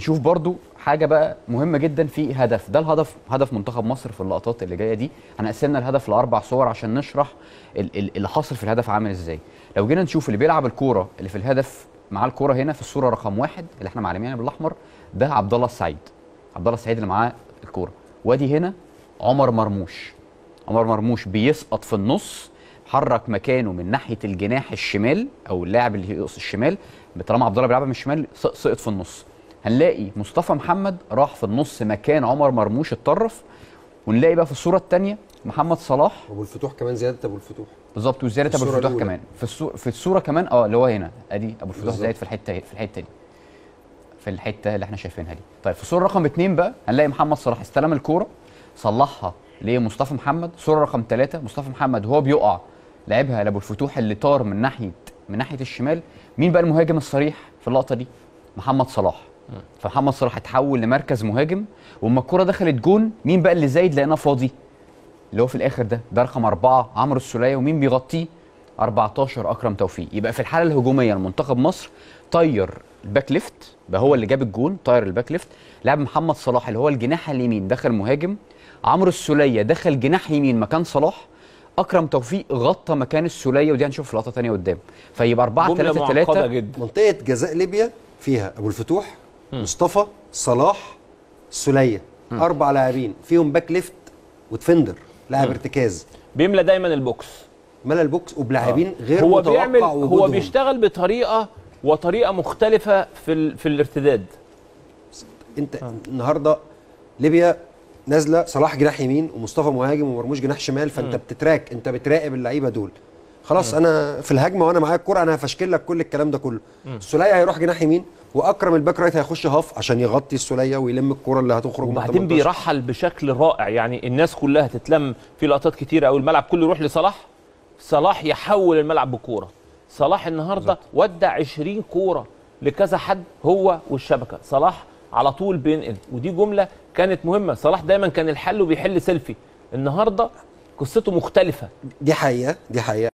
نشوف برضو حاجه بقى مهمه جدا في هدف ده الهدف هدف منتخب مصر في اللقطات اللي جايه دي هنقسمنا الهدف لاربع صور عشان نشرح اللي حاصل في الهدف عامل ازاي لو جينا نشوف اللي بيلعب الكوره اللي في الهدف مع الكوره هنا في الصوره رقم واحد اللي احنا معلمينها يعني بالاحمر ده عبد الله السعيد عبد الله السعيد اللي معاه الكوره وادي هنا عمر مرموش عمر مرموش بيسقط في النص حرك مكانه من ناحيه الجناح الشمال او اللاعب اللي يقص الشمال طالما عبد الله بيلعبها من الشمال سقط في النص هنلاقي مصطفى محمد راح في النص مكان عمر مرموش اتطرف ونلاقي بقى في الصوره الثانيه محمد صلاح ابو الفتوح كمان زياده ابو الفتوح بالظبط وزياده ابو الفتوح الأولى. كمان في الصوره في الصوره كمان اه اللي هو هنا ادي ابو الفتوح زايد في الحته في الحته دي في الحته اللي احنا شايفينها دي طيب في الصوره رقم اثنين بقى هنلاقي محمد صلاح استلم الكوره صلحها لمصطفى محمد صوره رقم ثلاثة مصطفى محمد وهو بيقع لعبها لابو الفتوح اللي طار من ناحيه من ناحيه الشمال مين بقى المهاجم الصريح في اللقطه دي محمد صلاح فمحمد صلاح اتحول لمركز مهاجم واما الكوره دخلت جون مين بقى اللي زايد لقيناه فاضي اللي هو في الاخر ده ده رقم اربعه عمرو السوليه ومين بيغطيه 14 اكرم توفيق يبقى في الحاله الهجوميه المنتخب مصر طير الباك ليفت بقى هو اللي جاب الجون طير الباك ليفت لعب محمد صلاح اللي هو الجناح اليمين دخل مهاجم عمرو السوليه دخل جناح يمين مكان صلاح اكرم توفيق غطى مكان السوليه ودي هنشوف في لقطه ثانيه قدام فيبقى 4 3 3 منطقه جزاء ليبيا فيها ابو الفتوح مصطفى صلاح سليه اربع لاعبين فيهم باك ليفت وديفندر لاعب ارتكاز بيملى دايما البوكس ملى البوكس وبلاعبين آه. غير هو متوقع بيعمل وجودهم. هو بيشتغل بطريقه وطريقه مختلفه في ال... في الارتداد انت آه. النهارده ليبيا نازله صلاح جناح يمين ومصطفى مهاجم ومرموش جناح شمال فانت م. بتتراك انت بتراقب اللعيبه دول خلاص انا في الهجمه وانا معايا الكوره انا هفشكل لك كل الكلام ده كله السوليه هيروح جناح يمين واكرم الباك رايت هيخش هاف عشان يغطي السوليه ويلم الكوره اللي هتخرج وبعدين بيرحل بشكل رائع يعني الناس كلها تتلم في لقطات كتيره قوي الملعب كله يروح لصلاح صلاح يحول الملعب بكوره صلاح النهارده ودع 20 كوره لكذا حد هو والشبكه صلاح على طول بينقل ودي جمله كانت مهمه صلاح دايما كان الحل وبيحل سيلفي النهارده قصته مختلفه دي حقيقه دي حقيقه